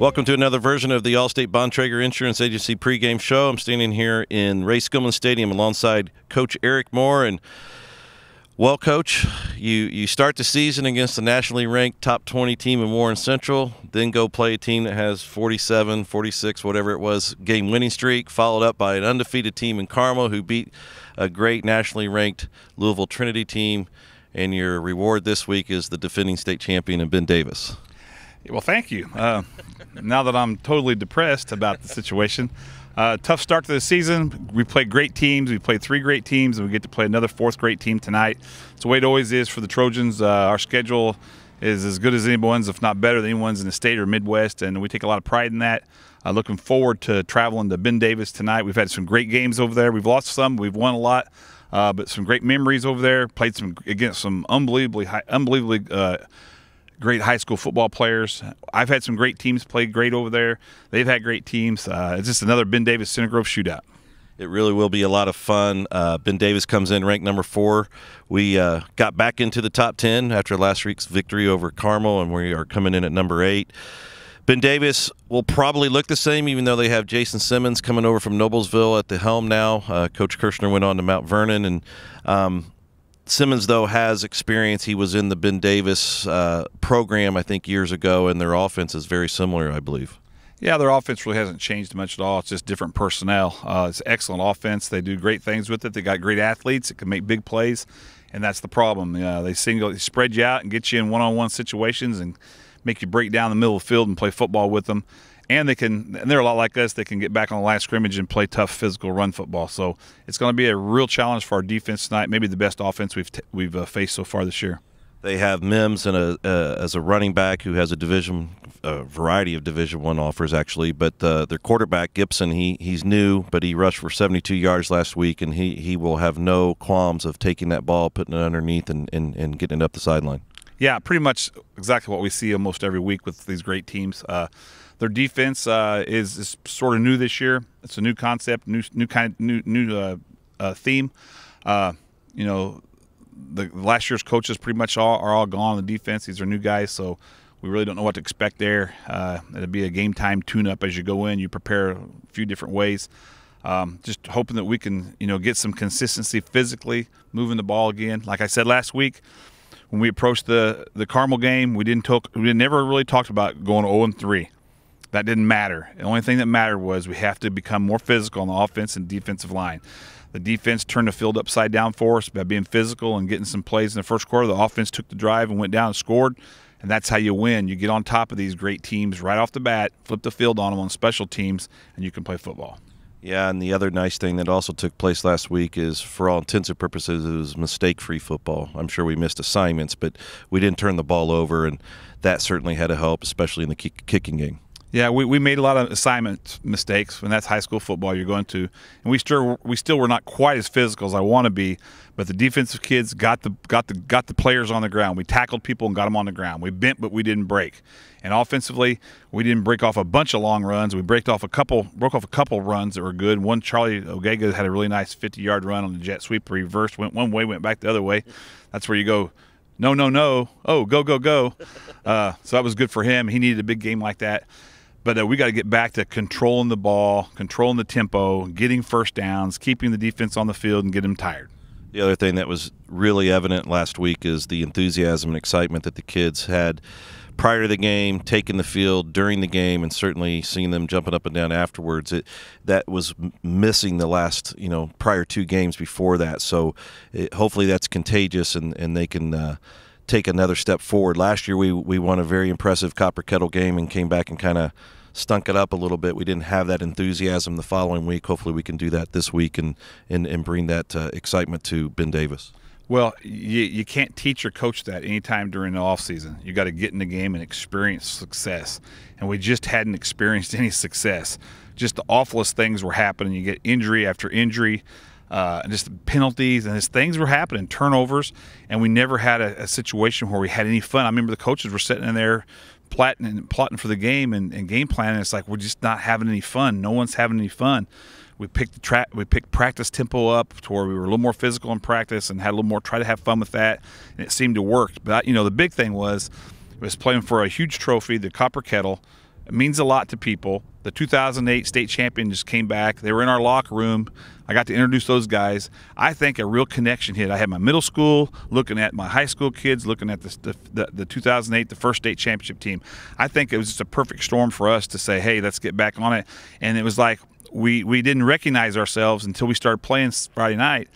Welcome to another version of the Allstate Bontrager Insurance Agency pregame show. I'm standing here in Ray Skillman Stadium alongside Coach Eric Moore. And, well, Coach, you, you start the season against the nationally ranked top 20 team in Warren Central, then go play a team that has 47, 46, whatever it was, game winning streak, followed up by an undefeated team in Carmel who beat a great nationally ranked Louisville Trinity team. And your reward this week is the defending state champion in Ben Davis. Well, thank you. Uh, now that I'm totally depressed about the situation, uh, tough start to the season. We played great teams. We played three great teams, and we get to play another fourth great team tonight. It's the way it always is for the Trojans. Uh, our schedule is as good as anyone's, if not better than anyone's in the state or Midwest, and we take a lot of pride in that. Uh, looking forward to traveling to Ben Davis tonight. We've had some great games over there. We've lost some, we've won a lot, uh, but some great memories over there. Played some against some unbelievably high, unbelievably uh, great high school football players. I've had some great teams play great over there. They've had great teams. Uh, it's just another Ben Davis Center shootout. It really will be a lot of fun. Uh, ben Davis comes in ranked number four. We uh, got back into the top 10 after last week's victory over Carmel, and we are coming in at number eight. Ben Davis will probably look the same, even though they have Jason Simmons coming over from Noblesville at the helm now. Uh, Coach Kirshner went on to Mount Vernon, and um, Simmons, though, has experience. He was in the Ben Davis uh, program, I think, years ago, and their offense is very similar, I believe. Yeah, their offense really hasn't changed much at all. It's just different personnel. Uh, it's excellent offense. They do great things with it. They got great athletes that can make big plays, and that's the problem. Uh, they single, they spread you out and get you in one-on-one situations and make you break down the middle of the field and play football with them and they can and they're a lot like us they can get back on the line of scrimmage and play tough physical run football so it's going to be a real challenge for our defense tonight maybe the best offense we've t- we've uh, faced so far this year they have Mims and a, uh, as a running back who has a division a variety of division one offers actually but uh, their quarterback Gibson he he's new but he rushed for 72 yards last week and he he will have no qualms of taking that ball putting it underneath and, and, and getting it up the sideline yeah pretty much exactly what we see almost every week with these great teams uh, their defense uh, is, is, sort of new this year. It's a new concept, new new kind, new new uh, uh, theme. Uh, you know, the last year's coaches pretty much all are all gone on the defense. These are new guys, so we really don't know what to expect there. Uh, it'll be a game time tune up as you go in. You prepare a few different ways. Um, just hoping that we can, you know, get some consistency physically, moving the ball again. Like I said last week, when we approached the the Carmel game, we didn't talk, we never really talked about going 0 and 3. That didn't matter. The only thing that mattered was we have to become more physical on the offense and defensive line. The defense turned the field upside down for us by being physical and getting some plays in the first quarter. The offense took the drive and went down and scored. And that's how you win. You get on top of these great teams right off the bat, flip the field on them on special teams, and you can play football. Yeah, and the other nice thing that also took place last week is, for all intents and purposes, it was mistake-free football. I'm sure we missed assignments, but we didn't turn the ball over, and that certainly had to help, especially in the kick kicking game. Yeah, we, we made a lot of assignment mistakes, and that's high school football you're going to. And we still we still were not quite as physical as I want to be, but the defensive kids got the got the got the players on the ground. We tackled people and got them on the ground. We bent, but we didn't break. And offensively, we didn't break off a bunch of long runs. We broke off a couple broke off a couple runs that were good. One Charlie Ogega had a really nice 50 yard run on the jet sweep, reverse went one way, went back the other way. That's where you go no, no, no. Oh, go, go, go. Uh, so that was good for him. He needed a big game like that. But uh, we got to get back to controlling the ball, controlling the tempo, getting first downs, keeping the defense on the field, and get them tired. The other thing that was really evident last week is the enthusiasm and excitement that the kids had prior to the game, taking the field during the game, and certainly seeing them jumping up and down afterwards. It that was missing the last you know prior two games before that. So it, hopefully that's contagious and and they can. Uh, take another step forward. Last year, we we won a very impressive Copper Kettle game and came back and kind of stunk it up a little bit. We didn't have that enthusiasm the following week. Hopefully, we can do that this week and and, and bring that uh, excitement to Ben Davis. Well, you, you can't teach or coach that anytime during the offseason. You got to get in the game and experience success. And we just hadn't experienced any success. Just the awfulest things were happening. You get injury after injury uh, and just penalties and just things were happening, turnovers, and we never had a, a, situation where we had any fun. I remember the coaches were sitting in there plotting and plotting for the game and, and game planning. It's like we're just not having any fun. No one's having any fun. We picked the track. We picked practice tempo up to where we were a little more physical in practice and had a little more try to have fun with that, and it seemed to work. But you know, the big thing was was playing for a huge trophy, the Copper Kettle. It means a lot to people the 2008 state champion just came back. They were in our locker room. I got to introduce those guys. I think a real connection hit. I had my middle school looking at my high school kids, looking at the, the, the 2008, the first state championship team. I think it was just a perfect storm for us to say, hey, let's get back on it. And it was like we, we didn't recognize ourselves until we started playing Friday night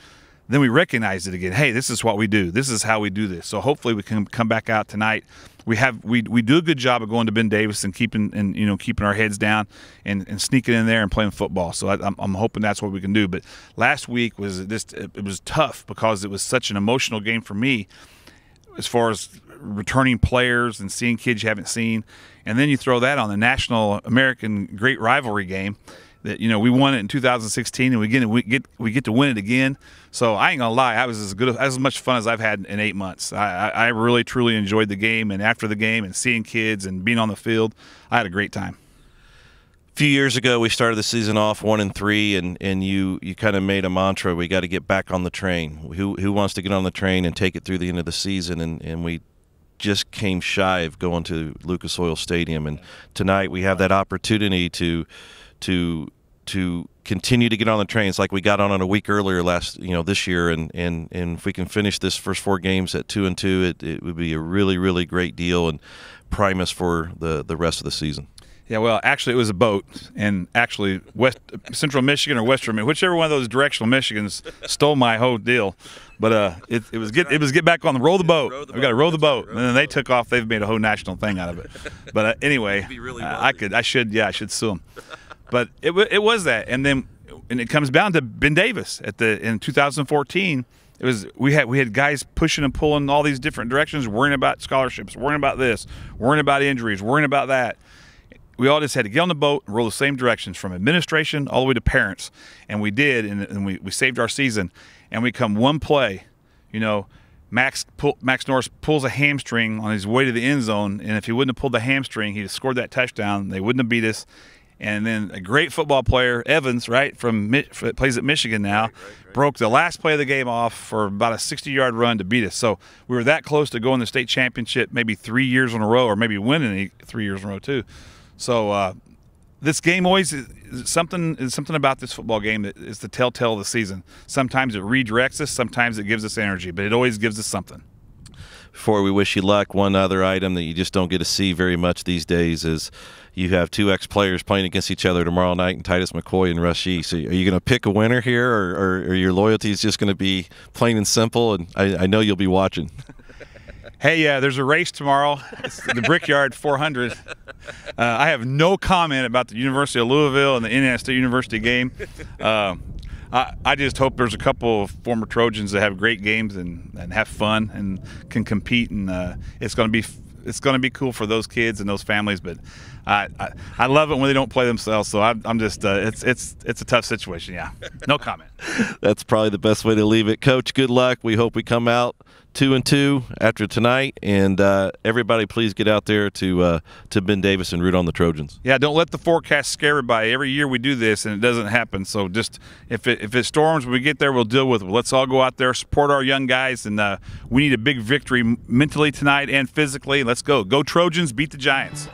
then we recognize it again. Hey, this is what we do. This is how we do this. So hopefully we can come back out tonight. We have we, we do a good job of going to Ben Davis and keeping and you know keeping our heads down and, and sneaking in there and playing football. So I, am I'm, I'm hoping that's what we can do. But last week was just it was tough because it was such an emotional game for me as far as returning players and seeing kids you haven't seen, and then you throw that on the national American great rivalry game that you know we won it in 2016 and we get we get we get to win it again. So I ain't gonna lie, I was as good as much fun as I've had in eight months. I, I really truly enjoyed the game and after the game and seeing kids and being on the field, I had a great time. A few years ago, we started the season off one and three, and, and you you kind of made a mantra: we got to get back on the train. Who who wants to get on the train and take it through the end of the season? And and we just came shy of going to Lucas Oil Stadium, and tonight we have that opportunity to to to continue to get on the trains like we got on on a week earlier last you know this year and and and if we can finish this first four games at two and two it, it would be a really really great deal and prime us for the the rest of the season yeah well actually it was a boat and actually west central michigan or western whichever one of those directional michigans stole my whole deal but uh it, it was get it was get back on the roll the boat we got to roll the boat and then they took off they've made a whole national thing out of it but uh, anyway really uh, i could i should yeah i should sue them but it, it was that, and then and it comes down to Ben Davis at the in 2014. It was we had we had guys pushing and pulling all these different directions, worrying about scholarships, worrying about this, worrying about injuries, worrying about that. We all just had to get on the boat and roll the same directions from administration all the way to parents, and we did, and, and we, we saved our season. And we come one play, you know, Max pull, Max Norris pulls a hamstring on his way to the end zone, and if he wouldn't have pulled the hamstring, he'd have scored that touchdown. They wouldn't have beat us, and then a great football player, Evans, right from plays at Michigan now, broke the last play of the game off for about a 60-yard run to beat us. So we were that close to going to the state championship, maybe three years in a row, or maybe winning three years in a row too. So uh, this game always is something is something about this football game that is the telltale of the season. Sometimes it redirects us, sometimes it gives us energy, but it always gives us something before we wish you luck, one other item that you just don't get to see very much these days is you have two ex players playing against each other tomorrow night, and Titus McCoy and Rushie. So, are you going to pick a winner here, or, or, or your loyalty is just going to be plain and simple? And I, I know you'll be watching. Hey, yeah, uh, there's a race tomorrow. It's the Brickyard 400. Uh, I have no comment about the University of Louisville and the Indiana State University game. Uh, I, just hope there's a couple of former Trojans that have great games and, and have fun and can compete. And uh, it's going to be it's going to be cool for those kids and those families. But I, I, I love it when they don't play themselves. So I, am just uh, it's it's it's a tough situation. Yeah, no comment. That's probably the best way to leave it, Coach. Good luck. We hope we come out two and two after tonight, and uh, everybody please get out there to uh, to Ben Davis and root on the Trojans. Yeah, don't let the forecast scare everybody. Every year we do this and it doesn't happen. So just if it, if it storms, we get there, we'll deal with it. Let's all go out there, support our young guys, and uh, we need a big victory mentally tonight and physically. Let's go, go Trojans, beat the Giants.